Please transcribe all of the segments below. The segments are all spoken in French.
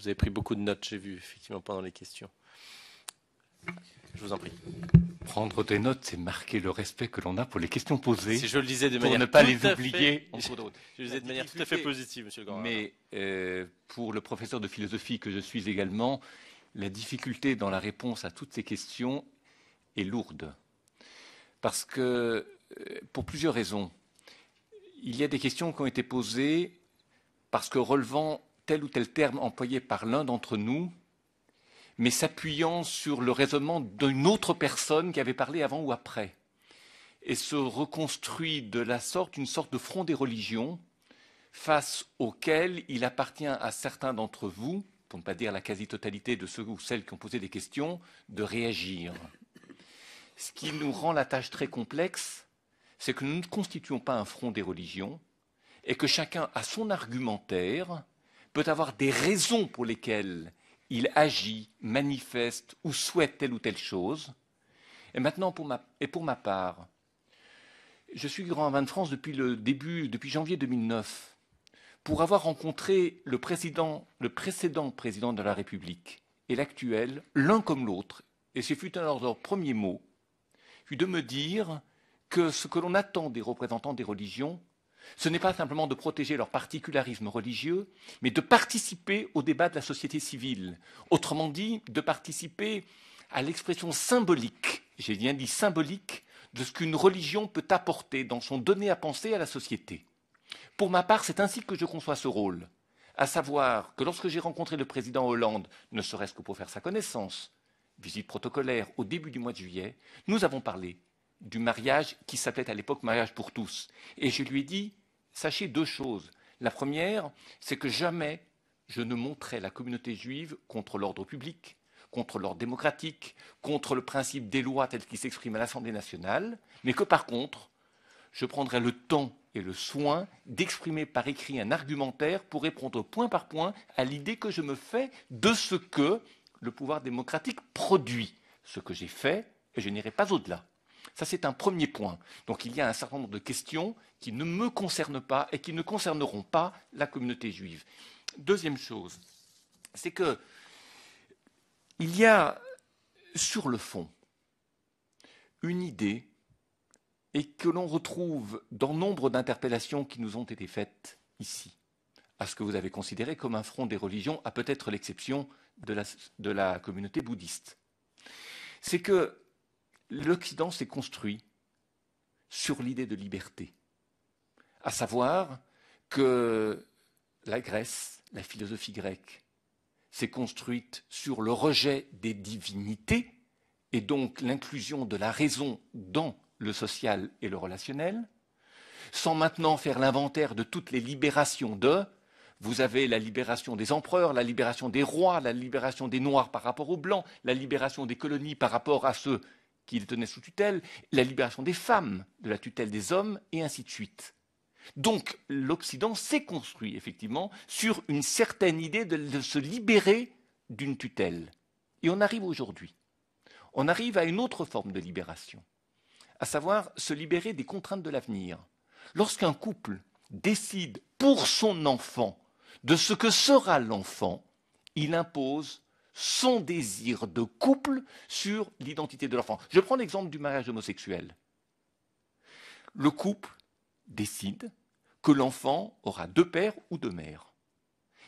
Vous avez pris beaucoup de notes, j'ai vu, effectivement, pendant les questions. Je vous en prie. Prendre des notes, c'est marquer le respect que l'on a pour les questions posées. Si je le disais de pour manière ne pas les oublier. Je le disais de manière tout à fait positive, Monsieur Grand. Mais euh, pour le professeur de philosophie que je suis également, la difficulté dans la réponse à toutes ces questions est lourde, parce que euh, pour plusieurs raisons, il y a des questions qui ont été posées parce que relevant tel ou tel terme employé par l'un d'entre nous, mais s'appuyant sur le raisonnement d'une autre personne qui avait parlé avant ou après. Et se reconstruit de la sorte une sorte de front des religions face auquel il appartient à certains d'entre vous, pour ne pas dire la quasi-totalité de ceux ou celles qui ont posé des questions, de réagir. Ce qui nous rend la tâche très complexe, c'est que nous ne constituons pas un front des religions et que chacun a son argumentaire peut avoir des raisons pour lesquelles il agit, manifeste ou souhaite telle ou telle chose. Et maintenant, pour ma, part, je suis grand vin de France depuis le début, depuis janvier 2009, pour avoir rencontré le, président, le précédent président de la République et l'actuel, l'un comme l'autre, et ce fut un de premier mot, mots, de me dire que ce que l'on attend des représentants des religions, ce n'est pas simplement de protéger leur particularisme religieux, mais de participer au débat de la société civile. Autrement dit, de participer à l'expression symbolique, j'ai bien dit symbolique, de ce qu'une religion peut apporter dans son donné à penser à la société. Pour ma part, c'est ainsi que je conçois ce rôle, à savoir que lorsque j'ai rencontré le président Hollande, ne serait-ce que pour faire sa connaissance, visite protocolaire au début du mois de juillet, nous avons parlé du mariage qui s'appelait à l'époque mariage pour tous. Et je lui ai dit, sachez deux choses. La première, c'est que jamais je ne montrerai la communauté juive contre l'ordre public, contre l'ordre démocratique, contre le principe des lois telles qu'il s'exprime à l'Assemblée nationale, mais que par contre, je prendrai le temps et le soin d'exprimer par écrit un argumentaire pour répondre point par point à l'idée que je me fais de ce que le pouvoir démocratique produit, ce que j'ai fait, et je n'irai pas au-delà. Ça, c'est un premier point. Donc il y a un certain nombre de questions qui ne me concernent pas et qui ne concerneront pas la communauté juive. Deuxième chose, c'est que il y a sur le fond une idée et que l'on retrouve dans nombre d'interpellations qui nous ont été faites ici, à ce que vous avez considéré comme un front des religions, à peut-être l'exception de la, de la communauté bouddhiste. C'est que l'Occident s'est construit sur l'idée de liberté, à savoir que la Grèce, la philosophie grecque, s'est construite sur le rejet des divinités et donc l'inclusion de la raison dans le social et le relationnel, sans maintenant faire l'inventaire de toutes les libérations de vous avez la libération des empereurs, la libération des rois, la libération des noirs par rapport aux blancs, la libération des colonies par rapport à ceux qu'il tenait sous tutelle, la libération des femmes de la tutelle des hommes, et ainsi de suite. Donc l'Occident s'est construit effectivement sur une certaine idée de, de se libérer d'une tutelle. Et on arrive aujourd'hui. On arrive à une autre forme de libération, à savoir se libérer des contraintes de l'avenir. Lorsqu'un couple décide pour son enfant de ce que sera l'enfant, il impose son désir de couple sur l'identité de l'enfant. Je prends l'exemple du mariage homosexuel. Le couple décide que l'enfant aura deux pères ou deux mères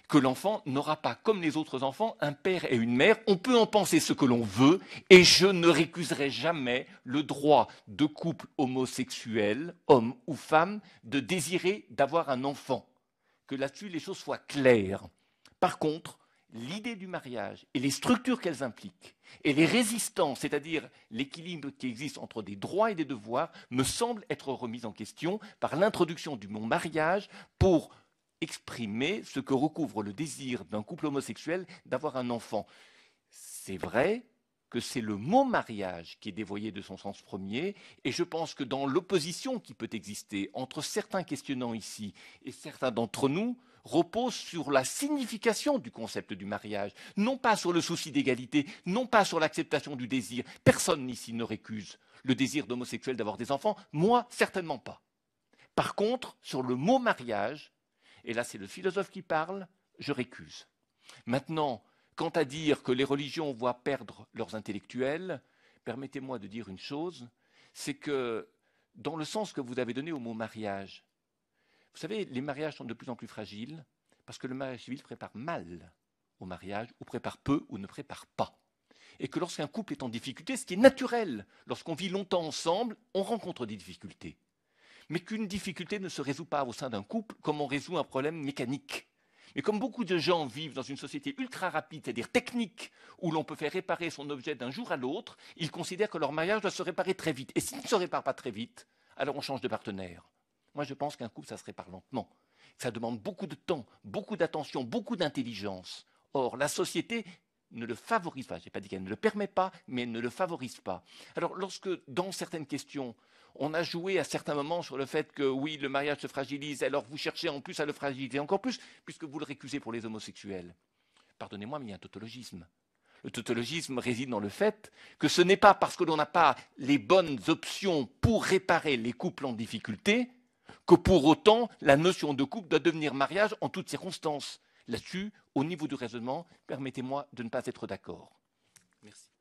que l'enfant n'aura pas, comme les autres enfants, un père et une mère. On peut en penser ce que l'on veut, et je ne récuserai jamais le droit de couple homosexuel, homme ou femme, de désirer d'avoir un enfant. Que là-dessus les choses soient claires. Par contre, l'idée du mariage et les structures qu'elles impliquent, et les résistances, c'est-à-dire l'équilibre qui existe entre des droits et des devoirs, me semble être remise en question par l'introduction du mot mariage pour exprimer ce que recouvre le désir d'un couple homosexuel d'avoir un enfant. C'est vrai que c'est le mot mariage qui est dévoyé de son sens premier, et je pense que dans l'opposition qui peut exister entre certains questionnants ici et certains d'entre nous, repose sur la signification du concept du mariage, non pas sur le souci d'égalité, non pas sur l'acceptation du désir. Personne ici ne récuse le désir d'homosexuel d'avoir des enfants, moi certainement pas. Par contre, sur le mot mariage, et là c'est le philosophe qui parle, je récuse. Maintenant, quant à dire que les religions voient perdre leurs intellectuels, permettez-moi de dire une chose, c'est que dans le sens que vous avez donné au mot mariage, vous savez, les mariages sont de plus en plus fragiles parce que le mariage civil prépare mal au mariage, ou prépare peu, ou ne prépare pas. Et que lorsqu'un couple est en difficulté, ce qui est naturel, lorsqu'on vit longtemps ensemble, on rencontre des difficultés. Mais qu'une difficulté ne se résout pas au sein d'un couple comme on résout un problème mécanique. Mais comme beaucoup de gens vivent dans une société ultra rapide, c'est-à-dire technique, où l'on peut faire réparer son objet d'un jour à l'autre, ils considèrent que leur mariage doit se réparer très vite. Et s'il ne se répare pas très vite, alors on change de partenaire. Moi, je pense qu'un couple, ça se répare lentement. Ça demande beaucoup de temps, beaucoup d'attention, beaucoup d'intelligence. Or, la société ne le favorise pas. Je n'ai pas dit qu'elle ne le permet pas, mais elle ne le favorise pas. Alors, lorsque, dans certaines questions, on a joué à certains moments sur le fait que oui, le mariage se fragilise, alors vous cherchez en plus à le fragiliser encore plus, puisque vous le récusez pour les homosexuels. Pardonnez-moi, mais il y a un tautologisme. Le tautologisme réside dans le fait que ce n'est pas parce que l'on n'a pas les bonnes options pour réparer les couples en difficulté que pour autant la notion de couple doit devenir mariage en toutes circonstances. Là-dessus, au niveau du raisonnement, permettez-moi de ne pas être d'accord. Merci.